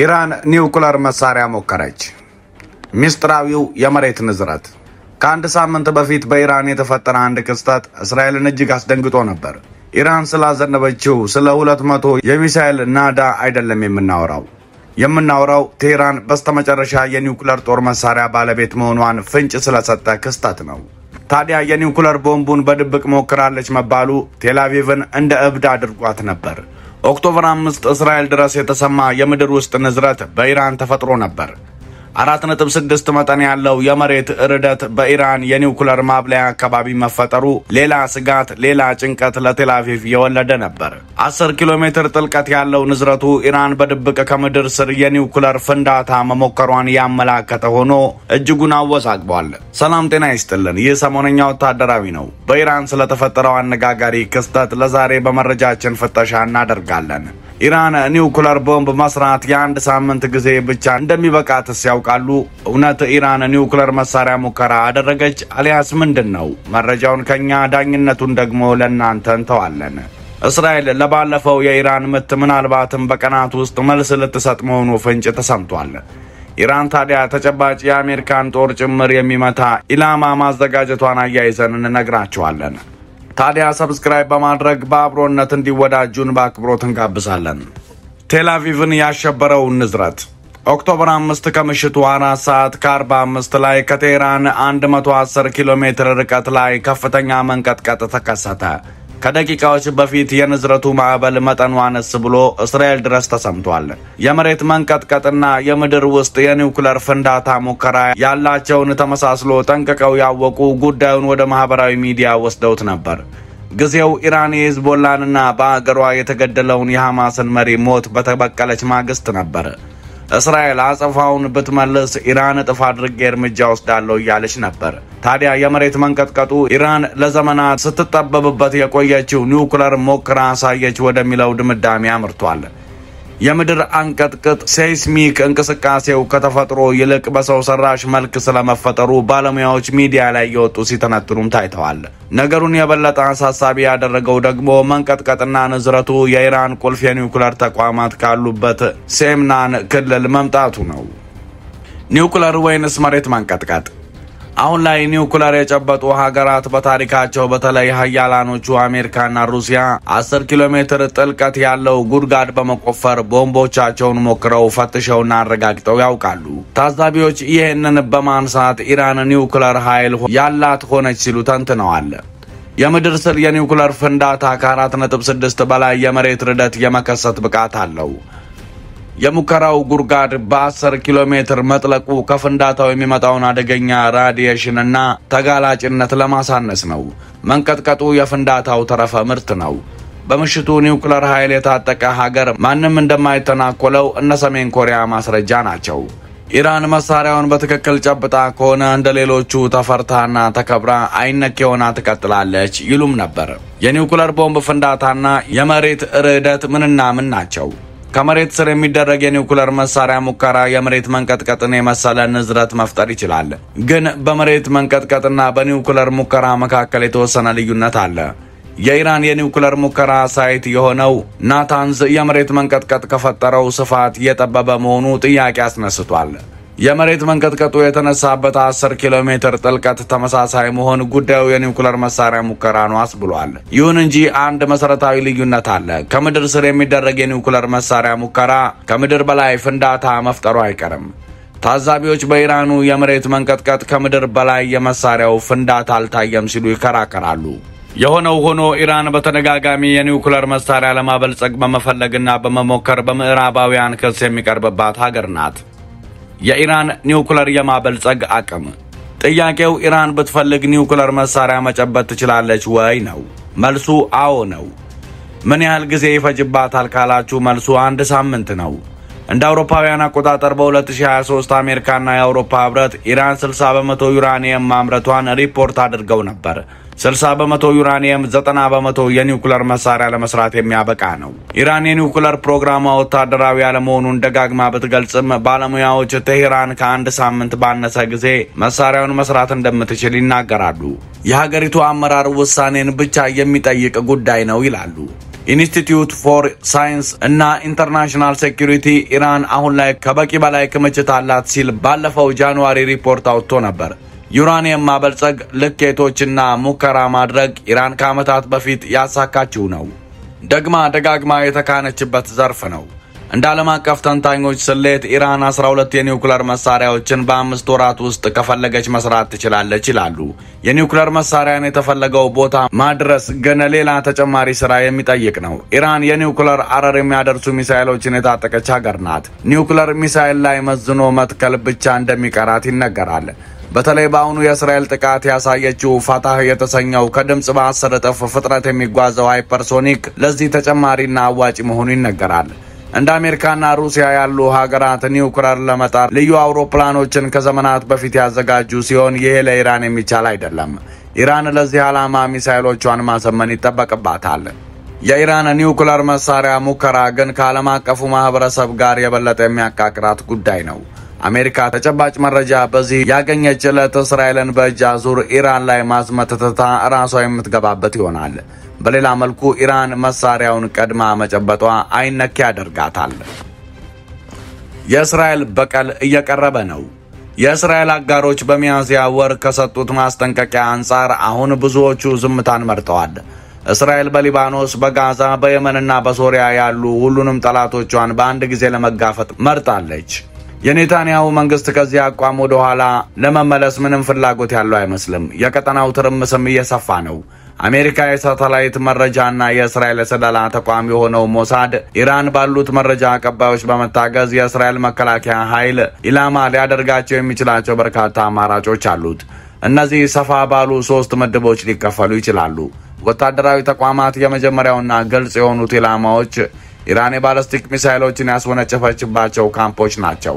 ኢራን ኒውክለር መሳሪያ ሞከረች። ሚስጥራዊው የመሬት ንዝረት። ከአንድ ሳምንት በፊት በኢራን የተፈጠረ አንድ ክስተት እስራኤልን እጅግ አስደንግጦ ነበር። ኢራን ስላዘነበችው ስለ ሁለት መቶ የሚሳኤል ናዳ አይደለም የምናወራው የምናወራው ቴህራን በስተመጨረሻ የኒውክለር ጦር መሳሪያ ባለቤት መሆኗን ፍንጭ ስለሰጠ ክስተት ነው። ታዲያ የኒውክለር ቦምቡን በድብቅ ሞክራለች መባሉ ቴላቪቭን እንደ እብድ አድርጓት ነበር። ኦክቶበር አምስት እስራኤል ድረስ የተሰማ የምድር ውስጥ ንዝረት በኢራን ተፈጥሮ ነበር። አራት ነጥብ ስድስት መጠን ያለው የመሬት ርደት በኢራን የኒውክለር ማብለያ አካባቢ መፈጠሩ ሌላ ስጋት፣ ሌላ ጭንቀት ለቴላቪቭ የወለደ ነበር። አስር ኪሎ ሜትር ጥልቀት ያለው ንዝረቱ ኢራን በድብቅ ከምድር ስር የኒውክለር ፍንዳታ መሞከሯን ያመላከተ ሆኖ እጅጉን አወሳግቧል። ሰላም ጤና ይስጥልን። ይህ ሰሞነኛ ወታደራዊ ነው። በኢራን ስለተፈጠረው አነጋጋሪ ክስተት ለዛሬ በመረጃችን ፍተሻ እናደርጋለን። ኢራን ኒውክለር ቦምብ መስራት የአንድ ሳምንት ጊዜ ብቻ እንደሚበቃት ሲያው ያውቃሉ? እውነት ኢራን ኒውክለር መሳሪያ ሙከራ አደረገች አሊያስ ምንድን ነው? መረጃውን ከኛ ዳኝነቱን ደግሞ ለእናንተ እንተዋለን። እስራኤል ለባለፈው የኢራን ምት ምናልባትም በቀናት ውስጥ መልስ ልትሰጥ መሆኑ ፍንጭ ተሰምቷል። ኢራን ታዲያ ተጨባጭ የአሜሪካን ጦር ጭምር የሚመታ ኢላማ ማዘጋጀቷን አያይዘን እንነግራችኋለን። ታዲያ ሰብስክራይብ በማድረግ በአብሮነት እንዲወዳጁን በአክብሮት እንጋብዛለን። ቴላቪቭን ያሸበረው ንዝረት ኦክቶበር 5 ከምሽቱ 4 ሰዓት ከ45 ላይ ከቴህራን 110 ኪሎ ሜትር ርቀት ላይ ከፍተኛ መንቀጥቀጥ ተከሰተ። ከደቂቃዎች በፊት የንዝረቱ ማዕበል መጠኑ አነስ ብሎ እስራኤል ድረስ ተሰምቷል። የመሬት መንቀጥቀጥና የምድር ውስጥ የኒውክለር ፍንዳታ ሙከራ ያላቸውን ተመሳስሎ ጠንቅቀው ያወቁ ጉዳዩን ወደ ማህበራዊ ሚዲያ ወስደውት ነበር። ጊዜው ኢራን የሂዝቦላንና በአገሯ የተገደለውን የሐማስን መሪ ሞት በተበቀለች ማግስት ነበር። እስራኤል አጸፋውን ብትመልስ ኢራን እጥፍ አድርጌ እርምጃ ወስዳለሁ እያለች ነበር። ታዲያ የመሬት መንቀጥቀጡ ኢራን ለዘመናት ስትጠበብበት የቆየችው ኒውክለር ሞክራ አሳየች ወደሚለው ድምዳሜ አምርቷል። የምድር አንቀጥቅጥ ሴይስሚክ እንቅስቃሴው ከተፈጥሮ ይልቅ በሰው ሰራሽ መልክ ስለመፈጠሩ ባለሙያዎች ሚዲያ ላይ እየወጡ ሲተነትኑም ታይተዋል። ነገሩን የበለጠ አሳሳቢ ያደረገው ደግሞ መንቀጥቀጥና ንዝረቱ የኢራን ቁልፍ የኒውክለር ተቋማት ካሉበት ሴምናን ክልል መምጣቱ ነው። ኒውክለር ወይንስ መሬት መንቀጥቀጥ? አሁን ላይ ኒውክለር የጨበጡ ሀገራት በታሪካቸው በተለይ ሀያላኖቹ አሜሪካና ሩሲያ አስር ኪሎ ሜትር ጥልቀት ያለው ጉድጓድ በመቆፈር ቦምቦቻቸውን ሞክረው ፈትሸውና አረጋግጠው ያውቃሉ። ታዛቢዎች ይህንን በማንሳት ኢራን ኒውክለር ኃይል ያላት ሆነች ሲሉ ተንትነዋል። የምድር ስር የኒውክለር ፍንዳታ ከ4.6 በላይ የመሬት ርደት የመከሰት ብቃት አለው። የሙከራው ጉርጋድ በ10 ኪሎ ሜትር መጥለቁ ከፍንዳታው የሚመጣውን አደገኛ ራዲየሽንና እና ተጋላጭነት ለማሳነስ ነው። መንቀጥቀጡ የፍንዳታው ተረፈ ምርት ነው። በምሽቱ ኒውክለር ኃይል የታጠቀ ሀገር ማንም እንደማይተናኮለው እነ ሰሜን ኮሪያ ማስረጃ ናቸው። ኢራን መሳሪያውን በትክክል ጨብጣ ከሆነ እንደ ሌሎቹ ተፈርታና ተከብራ አይነክ የሆና ትቀጥላለች ይሉም ነበር። የኒውክለር ቦምብ ፍንዳታና የመሬት ርዕደት ምንና ምን ናቸው? ከመሬት ስር የሚደረግ የኒውክለር መሳሪያ ሙከራ የመሬት መንቀጥቀጥን የመሰለ ንዝረት መፍጠር ይችላል። ግን በመሬት መንቀጥቀጥና በኒውክለር ሙከራ መካከል የተወሰነ ልዩነት አለ። የኢራን የኒውክለር ሙከራ ሳይት የሆነው ናታንዝ የመሬት መንቀጥቀጥ ከፈጠረው ስፋት እየጠበበ መሆኑ ጥያቄ አስነስቷል። የመሬት መንቀጥቀጡ የተነሳበት 10 ኪሎ ሜትር ጥልቀት ተመሳሳይ መሆን ጉዳዩ የኒውክለር መሳሪያ ሙከራ ነው አስብሏል። ይሁን እንጂ አንድ መሰረታዊ ልዩነት አለ። ከምድር ስር የሚደረግ የኒውክለር መሳሪያ ሙከራ ከምድር በላይ ፍንዳታ መፍጠሩ አይቀርም። ታዛቢዎች በኢራኑ የመሬት መንቀጥቀጥ ከምድር በላይ የመሳሪያው ፍንዳታ አልታየም ሲሉ ይከራከራሉ። የሆነው ሆኖ ኢራን በተደጋጋሚ የኒውክለር መሳሪያ ለማበልጸግ በመፈለግና በመሞከር በምዕራባውያን ክስ የሚቀርብባት ሀገር ናት። የኢራን ኒውክለር የማበልጸግ አቅም። ጥያቄው ኢራን ብትፈልግ ኒውክለር መሳሪያ መጨበጥ ትችላለች ወይ ነው። መልሱ አዎ ነው። ምን ያህል ጊዜ ይፈጅባታል ካላችሁ መልሱ አንድ ሳምንት ነው። እንደ አውሮፓውያን አቆጣጠር በ2023 አሜሪካና የአውሮፓ ህብረት ኢራን 60 በመቶ ዩራኒየም ማምረቷን ሪፖርት አድርገው ነበር። 60 በመቶ ዩራኒየም፣ 90 በመቶ የኒውክለር መሳሪያ ለመስራት የሚያበቃ ነው። ኢራን የኒውክለር ፕሮግራሟ ወታደራዊ አለመሆኑን ደጋግማ ብትገልጽም ባለሙያዎች ቴሄራን ከአንድ ሳምንት ባነሰ ጊዜ መሳሪያውን መስራት እንደምትችል ይናገራሉ። የሀገሪቱ አመራር ውሳኔን ብቻ የሚጠይቅ ጉዳይ ነው ይላሉ። ኢንስቲትዩት ፎር ሳይንስ እና ኢንተርናሽናል ሴኩሪቲ ኢራን አሁን ላይ ከበቂ በላይ ክምችት አላት ሲል ባለፈው ጃንዋሪ ሪፖርት አውጥቶ ነበር። ዩራኒየም ማበልጸግ፣ ልኬቶችና ሙከራ ማድረግ ኢራን ከዓመታት በፊት ያሳካችው ነው። ደግማ ደጋግማ የተካነችበት ዘርፍ ነው። እንደ ዓለም አቀፍ ተንታኞች ስሌት ኢራን 12 የኒውክለር መሳሪያዎችን በአምስት ወራት ውስጥ ከፈለገች መስራት ትችላለች ይላሉ። የኒውክለር መሳሪያን የተፈለገው ቦታ ማድረስ ግን ሌላ ተጨማሪ ስራ የሚጠይቅ ነው። ኢራን የኒውክለር አረር የሚያደርሱ ሚሳይሎችን የታጠቀች ሀገር ናት። ኒውክለር ሚሳይል ላይ መዝኖ መትከል ብቻ እንደሚቀራት ይነገራል። በተለይ በአሁኑ የእስራኤል ጥቃት ያሳየችው ፋታህ የተሰኘው ከድምፅ በአስር እጥፍ ፍጥነት የሚጓዘው ሃይፐርሶኒክ ለዚህ ተጨማሪና አዋጭ መሆኑ ይነገራል። እንደ አሜሪካና ሩሲያ ያሉ ሀገራት ኒውክለር ለመጣር ልዩ አውሮፕላኖችን ከዘመናት በፊት ያዘጋጁ ሲሆን ይሄ ለኢራን የሚቻል አይደለም። ኢራን ለዚህ ዓላማ ሚሳይሎቿን ማሰመን ይጠበቅባታል። የኢራን ኒውክለር መሳሪያ ሙከራ ግን ከዓለም አቀፉ ማህበረሰብ ጋር የበለጠ የሚያቃቅራት ጉዳይ ነው። አሜሪካ ተጨባጭ መረጃ በዚህ ያገኘች ዕለት እስራኤልን በእጅ አዙር ኢራን ላይ ማዝመተተታ ራሷ የምትገባበት ይሆናል። በሌላ መልኩ ኢራን መሳሪያውን ቀድማ መጨበጧ አይነኪ ያደርጋታል። የእስራኤል በቀል እየቀረበ ነው። የእስራኤል አጋሮች በሚያዝያ ወር ከሰጡት ማስጠንቀቂያ አንጻር አሁን ብዙዎቹ ዝምታን መርጠዋል። እስራኤል በሊባኖስ፣ በጋዛ፣ በየመንና በሶሪያ ያሉ ሁሉንም ጠላቶቿን በአንድ ጊዜ ለመጋፈጥ መርጣለች። የኔታንያሁ መንግስት ከዚህ አቋም ወደ ኋላ ለመመለስ ምንም ፍላጎት ያለው አይመስልም። የቀጠናው ትርምስም እየሰፋ ነው። አሜሪካ የሳተላይት መረጃና የእስራኤል የስለላ ተቋም የሆነው ሞሳድ ኢራን ባሉት መረጃ አቀባዮች በመታገዝ የእስራኤል መከላከያ ኃይል ኢላማ ሊያደርጋቸው የሚችላቸው በርካታ አማራጮች አሉት። እነዚህ ሰፋ ባሉ ሶስት ምድቦች ሊከፈሉ ይችላሉ። ወታደራዊ ተቋማት የመጀመሪያውና ግልጽ የሆኑት ኢላማዎች ኢራን የባለስቲክ ሚሳይሎችን ያስወነጨፈችባቸው ካምፖች ናቸው።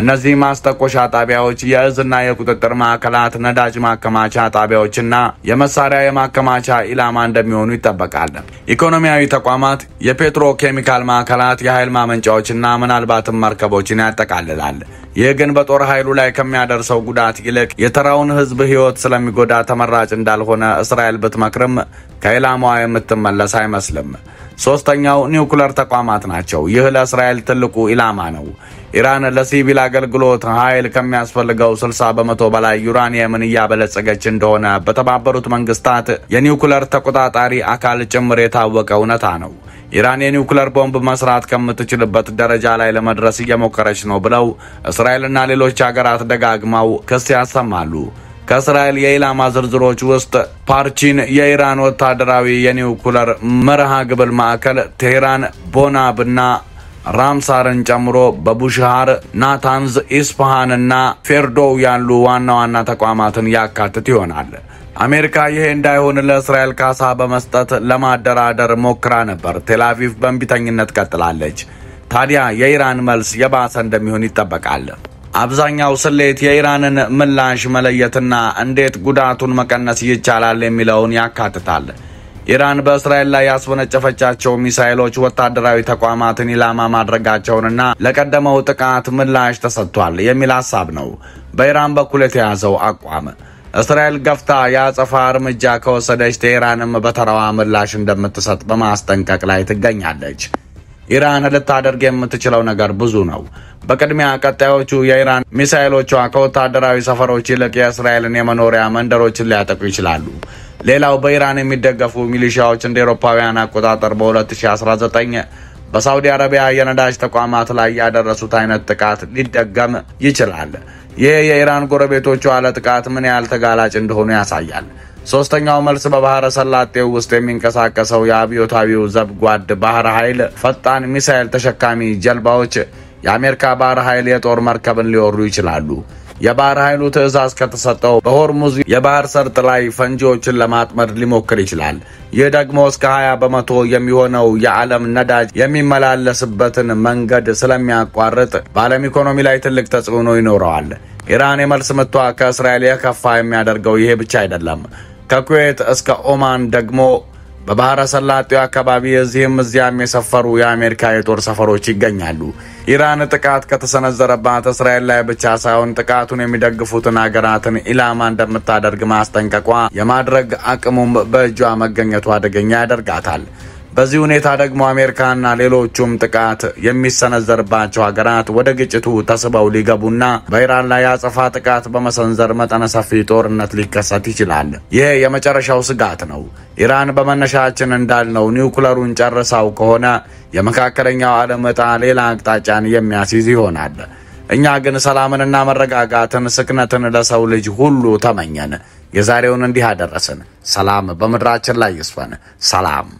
እነዚህ ማስተኮሻ ጣቢያዎች የእዝና የቁጥጥር ማዕከላት፣ ነዳጅ ማከማቻ ጣቢያዎችና የመሳሪያ የማከማቻ ኢላማ እንደሚሆኑ ይጠበቃል። ኢኮኖሚያዊ ተቋማት፣ የፔትሮ ኬሚካል ማዕከላት፣ የኃይል ማመንጫዎችና ምናልባትም መርከቦችን ያጠቃልላል። ይህ ግን በጦር ኃይሉ ላይ ከሚያደርሰው ጉዳት ይልቅ የተራውን ሕዝብ ሕይወት ስለሚጎዳ ተመራጭ እንዳልሆነ እስራኤል ብትመክርም ከኢላማዋ የምትመለስ አይመስልም። ሶስተኛው ኒውክለር ተቋማት ናቸው። ይህ ለእስራኤል ትልቁ ኢላማ ነው። ኢራን ለሲቪል አገልግሎት ኃይል ከሚያስፈልገው 60 በመቶ በላይ ዩራኒየምን እያበለጸገች እንደሆነ በተባበሩት መንግስታት የኒውክለር ተቆጣጣሪ አካል ጭምር የታወቀ እውነታ ነው። ኢራን የኒውክለር ቦምብ መስራት ከምትችልበት ደረጃ ላይ ለመድረስ እየሞከረች ነው ብለው እስራኤልና ሌሎች ሀገራት ደጋግመው ክስ ያሰማሉ። ከእስራኤል የኢላማ ዝርዝሮች ውስጥ ፓርቺን የኢራን ወታደራዊ የኒውኩለር መርሃ ግብር ማዕከል፣ ቴሄራን፣ ቦናብና ራምሳርን ጨምሮ በቡሽሃር፣ ናታንዝ፣ ኢስፓሃንና ፌርዶው ያሉ ዋና ዋና ተቋማትን ያካትት ይሆናል። አሜሪካ ይሄ እንዳይሆን ለእስራኤል ካሳ በመስጠት ለማደራደር ሞክራ ነበር። ቴልአቪቭ በእንቢተኝነት ቀጥላለች። ታዲያ የኢራን መልስ የባሰ እንደሚሆን ይጠበቃል። አብዛኛው ስሌት የኢራንን ምላሽ መለየትና እንዴት ጉዳቱን መቀነስ ይቻላል የሚለውን ያካትታል። ኢራን በእስራኤል ላይ ያስወነጨፈቻቸው ሚሳይሎች ወታደራዊ ተቋማትን ኢላማ ማድረጋቸውንና ለቀደመው ጥቃት ምላሽ ተሰጥቷል የሚል ሀሳብ ነው በኢራን በኩል የተያዘው አቋም። እስራኤል ገፍታ የአጸፋ እርምጃ ከወሰደች፣ ቴህራንም በተራዋ ምላሽ እንደምትሰጥ በማስጠንቀቅ ላይ ትገኛለች። ኢራን ልታደርግ የምትችለው ነገር ብዙ ነው። በቅድሚያ ቀጣዮቹ የኢራን ሚሳይሎቿ ከወታደራዊ ሰፈሮች ይልቅ የእስራኤልን የመኖሪያ መንደሮችን ሊያጠቁ ይችላሉ። ሌላው በኢራን የሚደገፉ ሚሊሻዎች እንደ ኤሮፓውያን አቆጣጠር በ2019 በሳውዲ አረቢያ የነዳጅ ተቋማት ላይ ያደረሱት አይነት ጥቃት ሊደገም ይችላል። ይህ የኢራን ጎረቤቶቿ ለጥቃት ምን ያህል ተጋላጭ እንደሆኑ ያሳያል። ሶስተኛው መልስ በባህረ ሰላጤው ውስጥ የሚንቀሳቀሰው የአብዮታዊው ዘብ ጓድ ባህር ኃይል ፈጣን ሚሳይል ተሸካሚ ጀልባዎች የአሜሪካ ባህር ኃይል የጦር መርከብን ሊወሩ ይችላሉ። የባህር ኃይሉ ትዕዛዝ ከተሰጠው በሆርሙዝ የባህር ሰርጥ ላይ ፈንጂዎችን ለማጥመድ ሊሞክር ይችላል። ይህ ደግሞ እስከ 20 በመቶ የሚሆነው የዓለም ነዳጅ የሚመላለስበትን መንገድ ስለሚያቋርጥ በዓለም ኢኮኖሚ ላይ ትልቅ ተጽዕኖ ይኖረዋል። ኢራን የመልስ ምቷ ከእስራኤል የከፋ የሚያደርገው ይሄ ብቻ አይደለም። ከኩዌት እስከ ኦማን ደግሞ በባህረ ሰላጤው አካባቢ እዚህም እዚያም የሰፈሩ የአሜሪካ የጦር ሰፈሮች ይገኛሉ። ኢራን ጥቃት ከተሰነዘረባት እስራኤል ላይ ብቻ ሳይሆን ጥቃቱን የሚደግፉትን አገራትን ኢላማ እንደምታደርግ ማስጠንቀቋ የማድረግ አቅሙም በእጇ መገኘቱ አደገኛ ያደርጋታል። በዚህ ሁኔታ ደግሞ አሜሪካና ሌሎቹም ጥቃት የሚሰነዘርባቸው ሀገራት ወደ ግጭቱ ተስበው ሊገቡና በኢራን ላይ ያጸፋ ጥቃት በመሰንዘር መጠነ ሰፊ ጦርነት ሊከሰት ይችላል። ይሄ የመጨረሻው ስጋት ነው። ኢራን በመነሻችን እንዳልነው ኒውክለሩን ጨርሳው ከሆነ የመካከለኛው ዓለም ዕጣ ሌላ አቅጣጫን የሚያስይዝ ይሆናል። እኛ ግን ሰላምንና መረጋጋትን፣ ስክነትን ለሰው ልጅ ሁሉ ተመኘን። የዛሬውን እንዲህ አደረስን። ሰላም በምድራችን ላይ ይስፈን። ሰላም